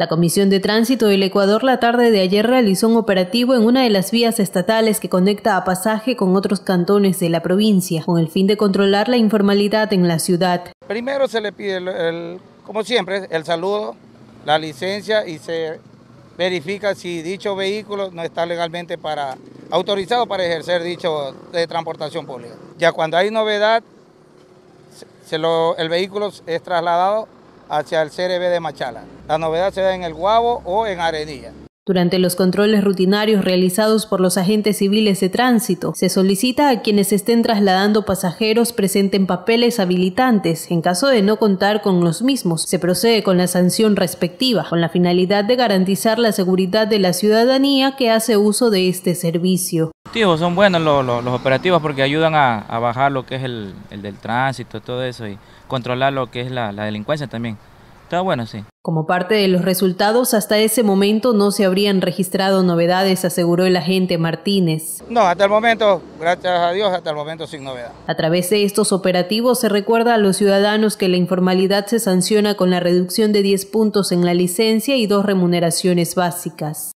La Comisión de Tránsito del Ecuador la tarde de ayer realizó un operativo en una de las vías estatales que conecta a pasaje con otros cantones de la provincia, con el fin de controlar la informalidad en la ciudad. Primero se le pide, como siempre, el saludo, la licencia y se verifica si dicho vehículo no está legalmente para, autorizado para ejercer dicho de eh, transportación pública. Ya cuando hay novedad, el vehículo es trasladado hacia el CRB de Machala. La novedad se da en el Guabo o en Arenilla. Durante los controles rutinarios realizados por los agentes civiles de tránsito, se solicita a quienes estén trasladando pasajeros presenten papeles habilitantes. En caso de no contar con los mismos, se procede con la sanción respectiva, con la finalidad de garantizar la seguridad de la ciudadanía que hace uso de este servicio. Son buenos los, operativos porque ayudan a, bajar lo que es el, del tránsito, todo eso y controlar lo que es la delincuencia también. Está bueno, sí. Como parte de los resultados, hasta ese momento no se habrían registrado novedades, aseguró el agente Martínez. No, hasta el momento, gracias a Dios, hasta el momento sin novedad. A través de estos operativos se recuerda a los ciudadanos que la informalidad se sanciona con la reducción de 10 puntos en la licencia y dos remuneraciones básicas.